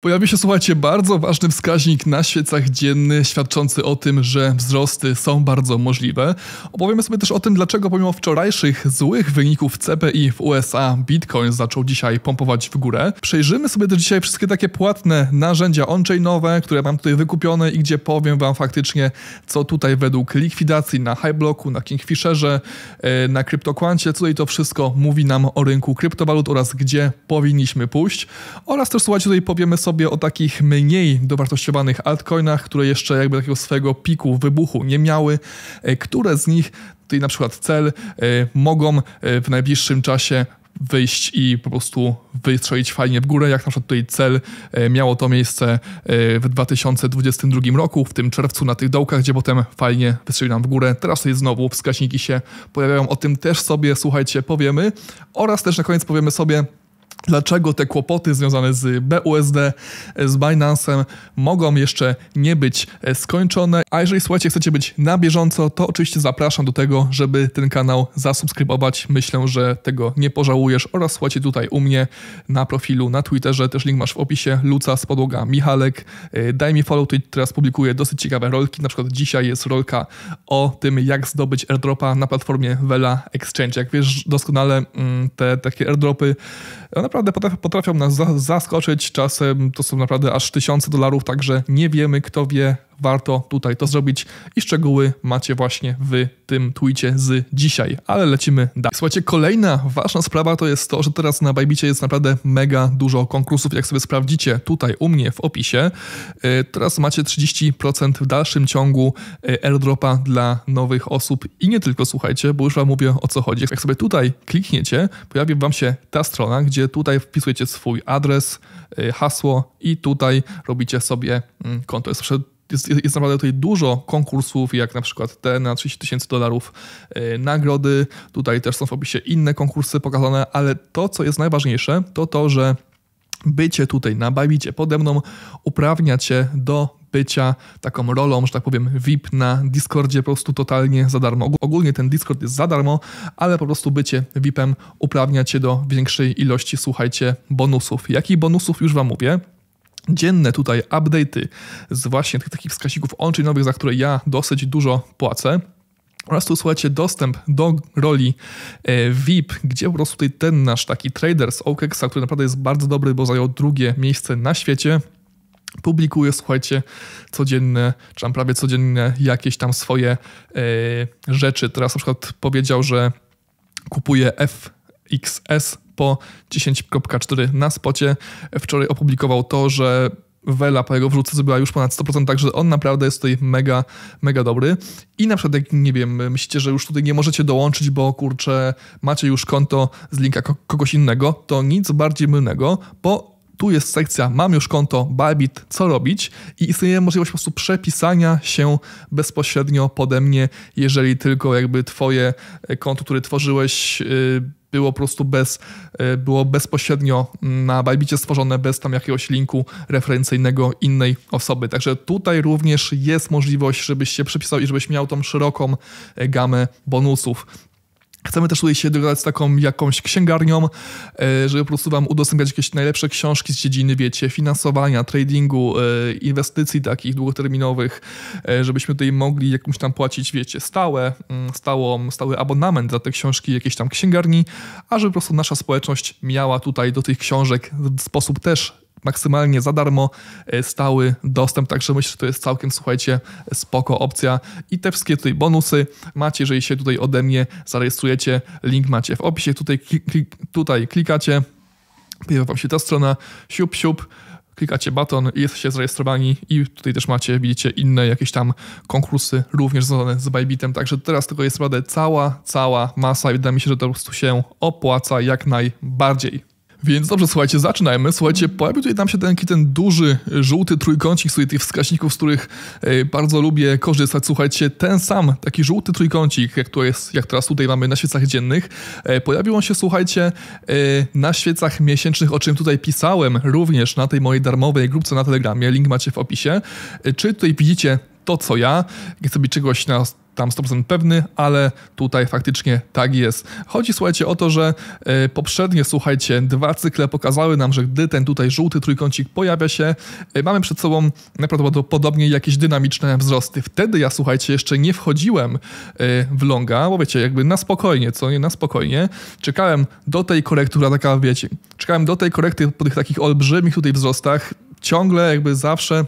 Pojawi się, słuchajcie, bardzo ważny wskaźnik na świecach dzienny, świadczący o tym, że wzrosty są bardzo możliwe. Opowiemy sobie też o tym, dlaczego pomimo wczorajszych złych wyników CPI w USA, Bitcoin zaczął dzisiaj pompować w górę. Przejrzymy sobie też dzisiaj wszystkie takie płatne narzędzia on-chainowe, które mam tutaj wykupione i gdzie powiem Wam faktycznie, co tutaj według likwidacji na Highblocku, na Kingfisherze, e, na CryptoQuancie, co tutaj to wszystko mówi nam o rynku kryptowalut oraz gdzie powinniśmy pójść. Oraz też, słuchajcie, tutaj powiemy sobie sobie o takich mniej dowartościowanych altcoinach, które jeszcze jakby takiego swojego piku, wybuchu nie miały, e, które z nich, tutaj na przykład cel, e, mogą e, w najbliższym czasie wyjść i po prostu wystrzelić fajnie w górę, jak na przykład tutaj cel miało to miejsce w 2022 roku, w tym czerwcu na tych dołkach, gdzie potem fajnie wystrzelił nam w górę. Teraz tutaj znowu wskaźniki się pojawiają, o tym też sobie, słuchajcie, powiemy oraz też na koniec powiemy sobie, dlaczego te kłopoty związane z BUSD, z Binance'em mogą jeszcze nie być e, skończone. A jeżeli słuchajcie, chcecie być na bieżąco, to oczywiście zapraszam do tego, żeby ten kanał zasubskrybować. Myślę, że tego nie pożałujesz oraz słuchajcie tutaj u mnie na profilu na Twitterze, też link masz w opisie, Luca z podłoga Michalek. E, daj mi follow, tutaj teraz publikuję dosyć ciekawe rolki, na przykład dzisiaj jest rolka o tym, jak zdobyć airdropa na platformie Vela Exchange. Jak wiesz doskonale, mm, te takie airdropy, one naprawdę potrafią nas zaskoczyć. Czasem to są naprawdę aż tysiące dolarów, także nie wiemy, kto wie, warto tutaj to zrobić i szczegóły macie właśnie w tym tweetie z dzisiaj, ale lecimy dalej. Słuchajcie, kolejna ważna sprawa to jest to, że teraz na Bajbicie jest naprawdę mega dużo konkursów, jak sobie sprawdzicie tutaj u mnie w opisie. Y, teraz macie 30% w dalszym ciągu y, airdropa dla nowych osób i nie tylko, słuchajcie, bo już wam mówię o co chodzi. Jak sobie tutaj klikniecie, pojawi wam się ta strona, gdzie tutaj wpisujecie swój adres, y, hasło i tutaj robicie sobie mm, konto. Jest jest, jest naprawdę tutaj dużo konkursów, jak na przykład te na 30 tysięcy dolarów e, nagrody. Tutaj też są w opisie inne konkursy pokazane, ale to, co jest najważniejsze, to to, że bycie tutaj na Babicie pode mną uprawnia cię do bycia taką rolą, że tak powiem, VIP na Discordzie po prostu totalnie za darmo. Ogólnie ten Discord jest za darmo, ale po prostu bycie VIPem uprawnia cię do większej ilości, słuchajcie, bonusów. Jakich bonusów już wam mówię? dzienne tutaj update'y z właśnie tych takich wskaźników on-chainowych, za które ja dosyć dużo płacę. Oraz tu słuchajcie, dostęp do roli e, VIP, gdzie po prostu tutaj ten nasz taki trader z OKEXa, który naprawdę jest bardzo dobry, bo zajął drugie miejsce na świecie, publikuje, słuchajcie, codzienne, czy tam prawie codzienne jakieś tam swoje e, rzeczy. Teraz na przykład powiedział, że kupuje FXS po 10.4 na spocie. Wczoraj opublikował to, że Wela po jego wrzuce zrobiła już ponad 100%, także on naprawdę jest tutaj mega, mega dobry. I na przykład, jak nie wiem, myślicie, że już tutaj nie możecie dołączyć, bo kurczę, macie już konto z linka kogoś innego, to nic bardziej mylnego, bo tu jest sekcja mam już konto Bybit, co robić i istnieje możliwość po prostu przepisania się bezpośrednio pode mnie, jeżeli tylko jakby twoje e, konto, które tworzyłeś, yy, było po prostu bez, e, było bezpośrednio mm, na Bajbicie stworzone bez tam jakiegoś linku referencyjnego innej osoby. Także tutaj również jest możliwość, żebyś się przypisał i żebyś miał tą szeroką e, gamę bonusów. Chcemy też tutaj się dogadać z taką jakąś księgarnią, e, żeby po prostu Wam udostępniać jakieś najlepsze książki z dziedziny, wiecie, finansowania, tradingu, e, inwestycji takich długoterminowych, e, żebyśmy tutaj mogli jakąś tam płacić, wiecie, stałe, mm, stałą, stały abonament za te książki jakiejś tam księgarni, a żeby po prostu nasza społeczność miała tutaj do tych książek w sposób też maksymalnie za darmo e, stały dostęp, także myślę, że to jest całkiem, słuchajcie, spoko opcja i te wszystkie tutaj bonusy macie, jeżeli się tutaj ode mnie zarejestrujecie, link macie w opisie, tutaj, klik, tutaj klikacie, pojawia wam się ta strona, siup, siup, klikacie baton i jesteście zarejestrowani i tutaj też macie, widzicie, inne jakieś tam konkursy również związane z Bybitem, także teraz tego jest naprawdę cała, cała masa i wydaje mi się, że to po prostu się opłaca jak najbardziej. Więc dobrze, słuchajcie, zaczynajmy. Słuchajcie, pojawił tutaj nam się taki ten duży, żółty trójkącik, z tych wskaźników, z których e, bardzo lubię korzystać. Słuchajcie, ten sam, taki żółty trójkącik, jak, tu jest, jak teraz tutaj mamy na świecach dziennych, e, pojawił on się, słuchajcie, e, na świecach miesięcznych, o czym tutaj pisałem również na tej mojej darmowej grupce na Telegramie. Link macie w opisie. Czy tutaj widzicie to, co ja? Jak sobie czegoś na tam 100% pewny, ale tutaj faktycznie tak jest. Chodzi, słuchajcie, o to, że y, poprzednie, słuchajcie, dwa cykle pokazały nam, że gdy ten tutaj żółty trójkącik pojawia się, y, mamy przed sobą najprawdopodobniej jakieś dynamiczne wzrosty. Wtedy ja, słuchajcie, jeszcze nie wchodziłem y, w longa, bo wiecie, jakby na spokojnie, co nie, na spokojnie. Czekałem do tej korekty, taka, wiecie, czekałem do tej korekty po tych takich olbrzymich tutaj wzrostach, ciągle jakby zawsze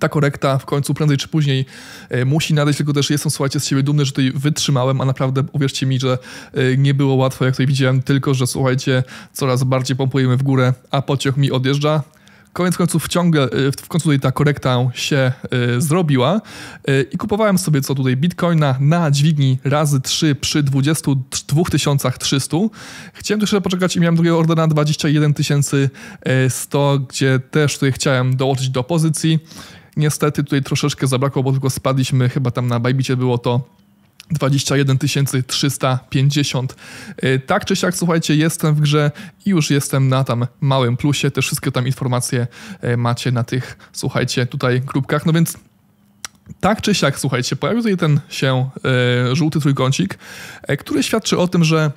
ta korekta w końcu prędzej czy później e, musi nadejść, tylko też jestem, słuchajcie, z siebie dumny, że tutaj wytrzymałem, a naprawdę uwierzcie mi, że e, nie było łatwo, jak tutaj widziałem, tylko że słuchajcie, coraz bardziej pompujemy w górę, a pociąg mi odjeżdża koniec końców wciągle, e, w końcu tutaj ta korekta się zrobiła i kupowałem sobie co tutaj bitcoina na dźwigni razy 3 przy 22 300. Chciałem jeszcze poczekać i miałem drugiego ordena 21 100, gdzie też tutaj chciałem dołożyć do pozycji. Niestety tutaj troszeczkę zabrakło, bo tylko spadliśmy, chyba tam na Bajbicie było to 21 350. E, tak czy siak, słuchajcie, jestem w grze i już jestem na tam małym plusie. Te wszystkie tam informacje e, macie na tych, słuchajcie, tutaj grupkach. No więc tak czy siak, słuchajcie, pojawił się ten się e, żółty trójkącik, który świadczy o tym, że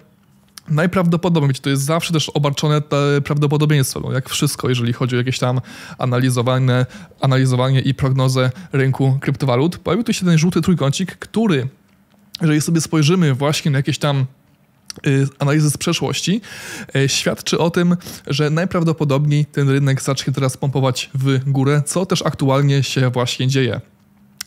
Najprawdopodobniej, to jest zawsze też obarczone prawdopodobieństwem, no, jak wszystko, jeżeli chodzi o jakieś tam analizowanie, analizowanie i prognozę rynku kryptowalut. Pojawił tu się ten żółty trójkącik, który, jeżeli sobie spojrzymy właśnie na jakieś tam y, analizy z przeszłości, y, świadczy o tym, że najprawdopodobniej ten rynek zacznie teraz pompować w górę, co też aktualnie się właśnie dzieje.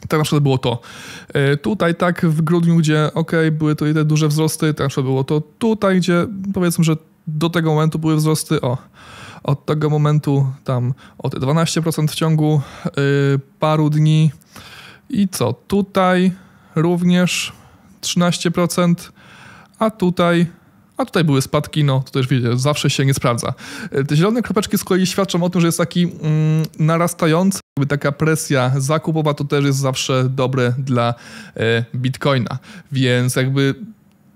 Tak na przykład było to. E, tutaj tak w grudniu, gdzie ok, były to te duże wzrosty, tak na przykład było to. Tutaj, gdzie powiedzmy, że do tego momentu były wzrosty o od tego momentu tam o te 12% w ciągu e, paru dni. I co? Tutaj również 13%, a tutaj a tutaj były spadki, no to też wiecie, zawsze się nie sprawdza. E, te zielone kropeczki z kolei świadczą o tym, że jest taki mm, narastający jakby taka presja zakupowa to też jest zawsze dobre dla e, Bitcoina. Więc jakby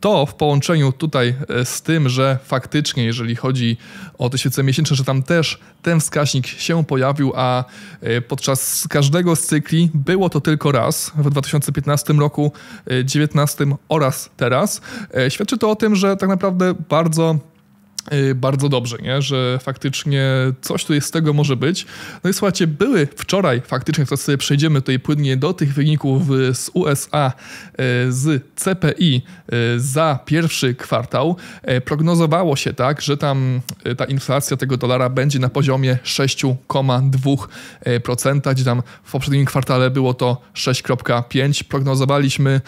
to w połączeniu tutaj e, z tym, że faktycznie, jeżeli chodzi o te świece miesięczne, że tam też ten wskaźnik się pojawił, a e, podczas każdego z cykli było to tylko raz w 2015 roku, 2019 oraz teraz, świadczy to o tym, że tak naprawdę bardzo Y, bardzo dobrze, nie? że faktycznie coś tu jest z tego może być. No i słuchajcie, były wczoraj faktycznie, teraz sobie przejdziemy tutaj płynnie do tych wyników z USA, y, z CPI y, za pierwszy kwartał. Prognozowało się tak, że tam ta inflacja tego dolara będzie na poziomie 6,2%, gdzie tam w poprzednim kwartale było to 6,5%. Prognozowaliśmy,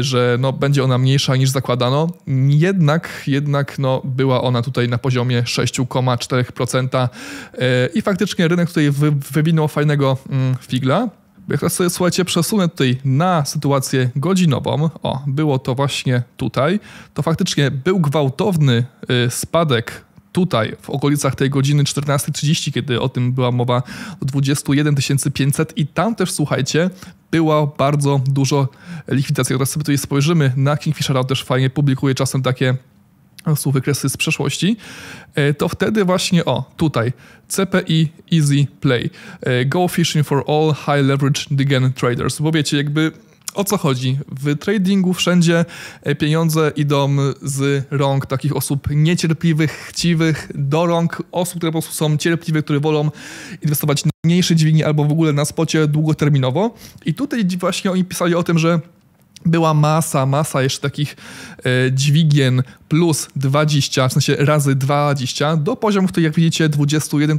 że no, będzie ona mniejsza niż zakładano, jednak, jednak no, była ona ona tutaj na poziomie 6,4% e, i faktycznie rynek tutaj wywinął fajnego mm, figla. Jak teraz sobie, słuchajcie, przesunę tutaj na sytuację godzinową, o, było to właśnie tutaj, to faktycznie był gwałtowny y, spadek tutaj w okolicach tej godziny 14.30, kiedy o tym była mowa, do 21 500 i tam też, słuchajcie, było bardzo dużo likwidacji. Teraz sobie tutaj spojrzymy na Kingfishera, on też fajnie publikuje czasem takie są wykresy z przeszłości, e, to wtedy właśnie, o, tutaj, CPI Easy Play, e, Go Fishing for All High Leverage Digen Traders, bo wiecie, jakby o co chodzi? W tradingu wszędzie e, pieniądze idą z rąk takich osób niecierpliwych, chciwych, do rąk osób, które po prostu są cierpliwe, które wolą inwestować w mniejsze dźwignie albo w ogóle na spocie długoterminowo. I tutaj właśnie oni pisali o tym, że była masa, masa jeszcze takich e, dźwigien plus 20, w sensie razy 20, do poziomu, w jak widzicie 21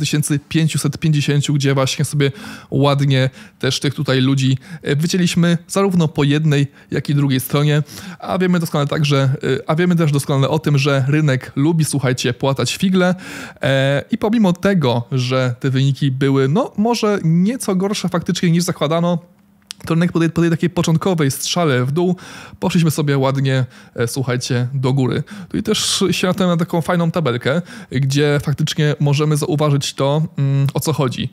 550, gdzie właśnie sobie ładnie też tych tutaj ludzi e, wycięliśmy zarówno po jednej, jak i drugiej stronie, a wiemy doskonale także, e, a wiemy też doskonale o tym, że rynek lubi, słuchajcie, płatać figle e, i pomimo tego, że te wyniki były, no może nieco gorsze faktycznie niż zakładano, Tronek po tej, takiej początkowej strzale w dół poszliśmy sobie ładnie, e, słuchajcie, do góry. Tu i też się na taką fajną tabelkę, gdzie faktycznie możemy zauważyć to, mm, o co chodzi.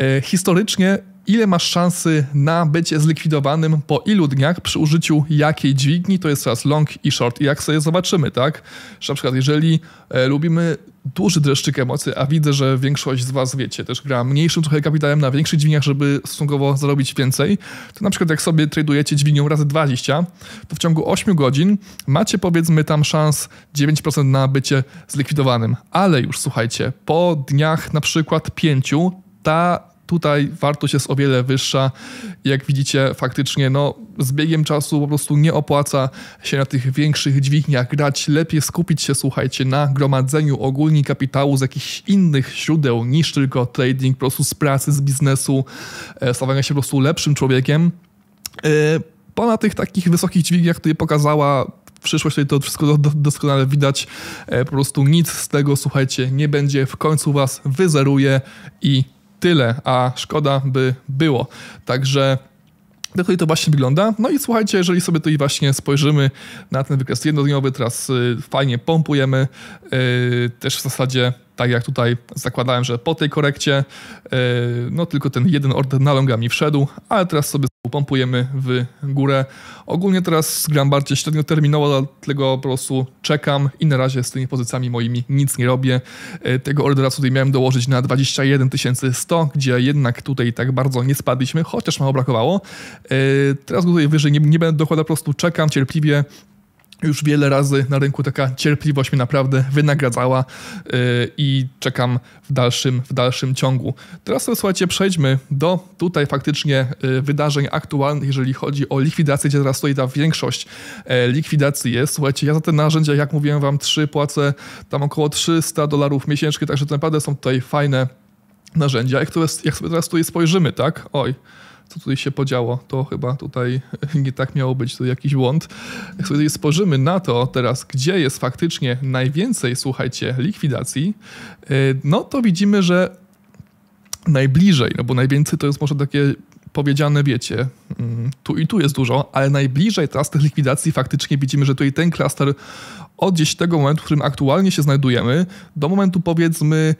E, historycznie ile masz szansy na bycie zlikwidowanym po ilu dniach przy użyciu jakiej dźwigni, to jest teraz long i short. I jak sobie zobaczymy, tak? Że na przykład jeżeli e, lubimy duży dreszczyk emocji, a widzę, że większość z was, wiecie, też gra mniejszym trochę kapitałem na większych dźwigniach, żeby stosunkowo zarobić więcej, to na przykład jak sobie tradujecie dźwignią razy 20, to w ciągu 8 godzin macie powiedzmy tam szans 9% na bycie zlikwidowanym. Ale już słuchajcie, po dniach na przykład 5 ta Tutaj wartość jest o wiele wyższa. Jak widzicie, faktycznie no, z biegiem czasu po prostu nie opłaca się na tych większych dźwigniach grać. Lepiej skupić się, słuchajcie, na gromadzeniu ogólnie kapitału z jakichś innych źródeł niż tylko trading, po prostu z pracy, z biznesu, e, stawania się po prostu lepszym człowiekiem. Ponad e, tych takich wysokich dźwigniach, które pokazała przyszłość, tutaj to wszystko doskonale widać. E, po prostu nic z tego, słuchajcie, nie będzie. W końcu was wyzeruje i tyle, a szkoda by było. Także tak to właśnie wygląda. No i słuchajcie, jeżeli sobie tutaj właśnie spojrzymy na ten wykres jednodniowy, teraz y, fajnie pompujemy, y, też w zasadzie tak jak tutaj zakładałem, że po tej korekcie, y, no tylko ten jeden order na longa mi wszedł, ale teraz sobie pompujemy w górę. Ogólnie teraz gram bardziej średnioterminowo, dlatego po prostu czekam i na razie z tymi pozycjami moimi nic nie robię. E, tego ordera tutaj miałem dołożyć na 21 100, gdzie jednak tutaj tak bardzo nie spadliśmy, chociaż mało brakowało. E, teraz go tutaj wyżej nie, nie będę dokładał, po prostu czekam cierpliwie, już wiele razy na rynku taka cierpliwość mnie naprawdę wynagradzała y, i czekam w dalszym, w dalszym ciągu. Teraz to, słuchajcie, przejdźmy do tutaj faktycznie y, wydarzeń aktualnych, jeżeli chodzi o likwidację, gdzie teraz stoi ta większość e, likwidacji jest. Słuchajcie, ja za te narzędzia, jak mówiłem wam, trzy płacę tam około 300 dolarów miesięcznie, także to naprawdę są tutaj fajne narzędzia. Jak, jak sobie teraz tutaj spojrzymy, tak? Oj, co tutaj się podziało. To chyba tutaj nie tak miało być, to jakiś błąd. Jak sobie spojrzymy na to teraz, gdzie jest faktycznie najwięcej, słuchajcie, likwidacji, y, no to widzimy, że najbliżej, no bo najwięcej to jest może takie powiedziane, wiecie, mm, tu i tu jest dużo, ale najbliżej teraz tych likwidacji faktycznie widzimy, że tutaj ten klaster od gdzieś tego momentu, w którym aktualnie się znajdujemy, do momentu powiedzmy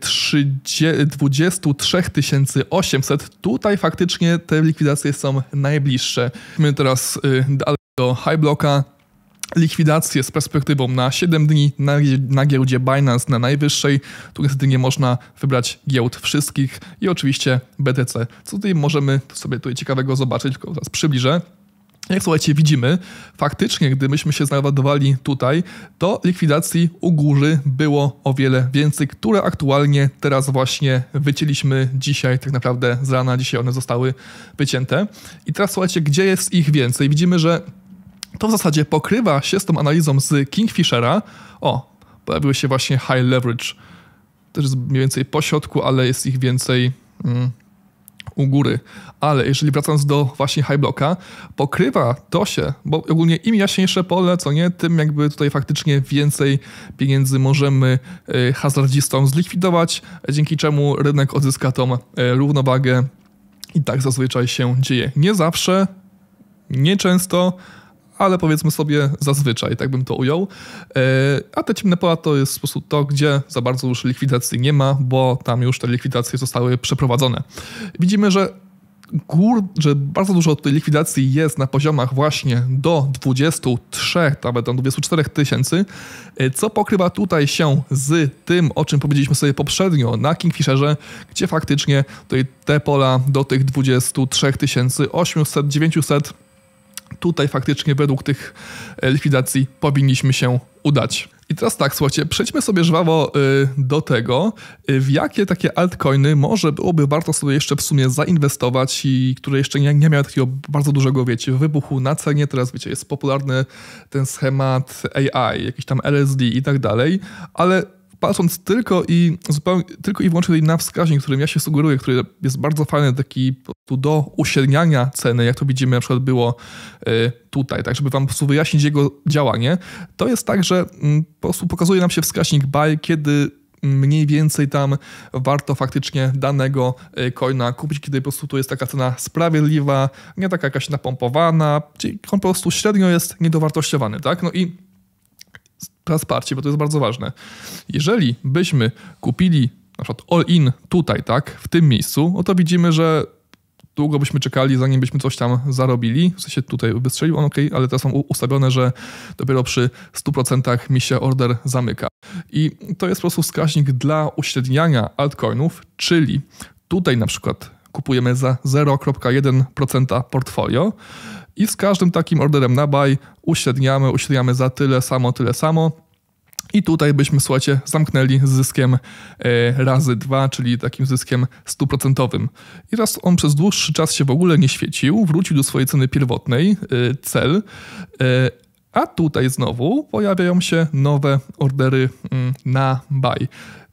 30, 23 800, tutaj faktycznie te likwidacje są najbliższe. My teraz y, dalej do high blocka, likwidację z perspektywą na 7 dni na, na giełdzie Binance na najwyższej. Tu niestety nie można wybrać giełd wszystkich i oczywiście BTC. Co tutaj możemy sobie tutaj ciekawego zobaczyć, tylko teraz przybliżę. Jak słuchajcie, widzimy, faktycznie, gdybyśmy się znajdowali tutaj, to likwidacji u góry było o wiele więcej, które aktualnie teraz właśnie wycięliśmy dzisiaj, tak naprawdę z rana dzisiaj one zostały wycięte. I teraz słuchajcie, gdzie jest ich więcej? Widzimy, że to w zasadzie pokrywa się z tą analizą z Kingfishera. O, pojawiły się właśnie high leverage. Też jest mniej więcej po środku, ale jest ich więcej mm, u góry. Ale jeżeli wracając do właśnie high blocka, pokrywa to się, bo ogólnie im jaśniejsze pole, co nie, tym jakby tutaj faktycznie więcej pieniędzy możemy y, hazardzistom zlikwidować, dzięki czemu rynek odzyska tą y, równowagę i tak zazwyczaj się dzieje. Nie zawsze, nieczęsto, często ale powiedzmy sobie zazwyczaj, tak bym to ujął. E, a te ciemne pola to jest sposób to, gdzie za bardzo już likwidacji nie ma, bo tam już te likwidacje zostały przeprowadzone. Widzimy, że gór, że bardzo dużo tej likwidacji jest na poziomach właśnie do 23, nawet do 24 tysięcy, e, co pokrywa tutaj się z tym, o czym powiedzieliśmy sobie poprzednio na Kingfisherze, gdzie faktycznie tutaj te pola do tych 23 tysięcy, 800, 900 tutaj faktycznie według tych e, likwidacji powinniśmy się udać. I teraz tak, słuchajcie, przejdźmy sobie żwawo y, do tego, y, w jakie takie altcoiny może byłoby warto sobie jeszcze w sumie zainwestować i które jeszcze nie, nie miały takiego bardzo dużego, wiecie, wybuchu na cenie. Teraz, wiecie, jest popularny ten schemat AI, jakiś tam LSD i tak dalej, ale patrząc tylko i, zupełnie, tylko i wyłącznie na wskaźnik, którym ja się sugeruję, który jest bardzo fajny, taki tu do uśredniania ceny, jak to widzimy na przykład było y, tutaj, tak żeby wam po prostu wyjaśnić jego działanie, to jest tak, że mm, po prostu pokazuje nam się wskaźnik buy, kiedy mniej więcej tam warto faktycznie danego y, coina kupić, kiedy po prostu tu jest taka cena sprawiedliwa, nie taka jakaś napompowana, czyli on po prostu średnio jest niedowartościowany, tak? No i parcie, bo to jest bardzo ważne. Jeżeli byśmy kupili na przykład all-in tutaj, tak, w tym miejscu, no to widzimy, że długo byśmy czekali, zanim byśmy coś tam zarobili. W sensie tutaj wystrzelił on, ok, ale teraz są ustawione, że dopiero przy 100% mi się order zamyka. I to jest po prostu wskaźnik dla uśredniania altcoinów, czyli tutaj na przykład kupujemy za 0,1% portfolio, i z każdym takim orderem na buy uśredniamy, uśredniamy za tyle samo, tyle samo. I tutaj byśmy, słuchajcie, zamknęli z zyskiem e, razy 2, czyli takim zyskiem stuprocentowym. I raz on przez dłuższy czas się w ogóle nie świecił, wrócił do swojej ceny pierwotnej, e, cel, e, a tutaj znowu pojawiają się nowe ordery mm, na buy.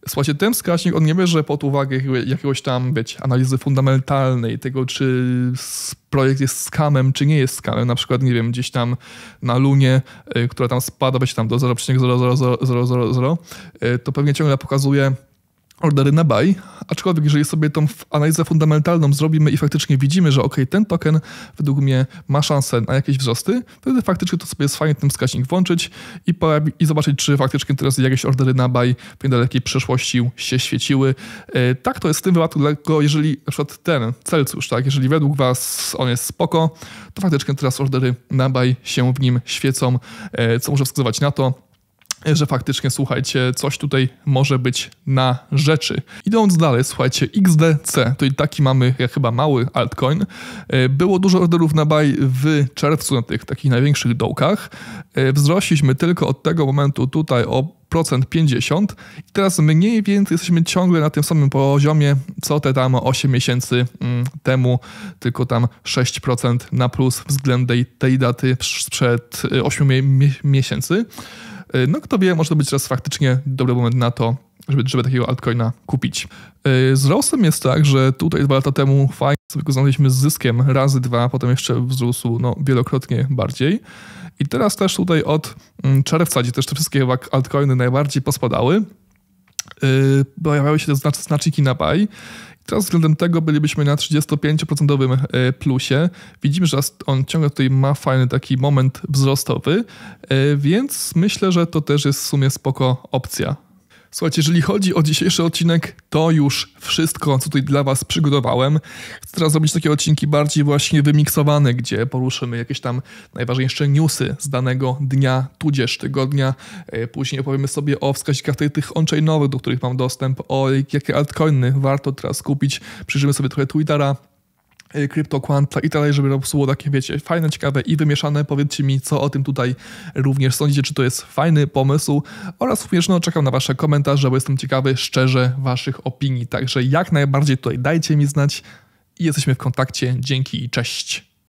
Słuchajcie, ten wskaźnik on nie bierze pod uwagę jakiegoś tam, być analizy fundamentalnej, tego czy projekt jest skamem, czy nie jest skamem. Na przykład, nie wiem, gdzieś tam na Lunie, y, która tam spada, być tam do 0,00000, y, to pewnie ciągle pokazuje ordery na buy, Aczkolwiek, jeżeli sobie tą analizę fundamentalną zrobimy i faktycznie widzimy, że ok, ten token według mnie ma szansę na jakieś wzrosty, wtedy faktycznie to sobie jest fajnie ten wskaźnik włączyć i, pojawi, i zobaczyć, czy faktycznie teraz jakieś ordery na buy w niedalekiej przeszłości się świeciły. E, tak to jest w tym wypadku, dlatego jeżeli na przykład ten cel, cóż, tak, jeżeli według Was on jest spoko, to faktycznie teraz ordery na buy się w nim świecą, e, co może wskazywać na to, że faktycznie, słuchajcie, coś tutaj może być na rzeczy. Idąc dalej, słuchajcie, XDC, to i taki mamy jak chyba mały altcoin. E, było dużo orderów na buy w czerwcu na tych takich największych dołkach. E, wzrośliśmy tylko od tego momentu tutaj o procent 50 i teraz mniej więcej jesteśmy ciągle na tym samym poziomie, co te tam 8 miesięcy mm, temu, tylko tam 6% na plus względem tej daty sprzed 8 e, miesięcy. E, no kto wie, może to być teraz faktycznie dobry moment na to, żeby, żeby takiego altcoina kupić. E, z Rosem jest tak, że tutaj dwa lata temu fajnie sobie znaleźliśmy z zyskiem razy dwa, potem jeszcze wzrósł no, wielokrotnie bardziej. I teraz też tutaj od mm, czerwca, gdzie też te wszystkie altcoiny najbardziej pospadały, e, pojawiały się te znaczniki na baj. Teraz względem tego bylibyśmy na 35% e, plusie. Widzimy, że on ciągle tutaj ma fajny taki moment wzrostowy, e, więc myślę, że to też jest w sumie spoko opcja. Słuchajcie, jeżeli chodzi o dzisiejszy odcinek, to już wszystko, co tutaj dla Was przygotowałem. Chcę teraz zrobić takie odcinki bardziej właśnie wymiksowane, gdzie poruszymy jakieś tam najważniejsze newsy z danego dnia, tudzież tygodnia. E, później opowiemy sobie o wskaźnikach tych, tych on-chainowych, do których mam dostęp, o jakie altcoiny warto teraz kupić. Przyjrzymy sobie trochę Twittera, kryptokwanta y, i tak dalej, żeby było takie, wiecie, fajne, ciekawe i wymieszane. Powiedzcie mi, co o tym tutaj również sądzicie, czy to jest fajny pomysł oraz również no, czekam na wasze komentarze, bo jestem ciekawy szczerze waszych opinii. Także jak najbardziej tutaj dajcie mi znać i jesteśmy w kontakcie. Dzięki i cześć.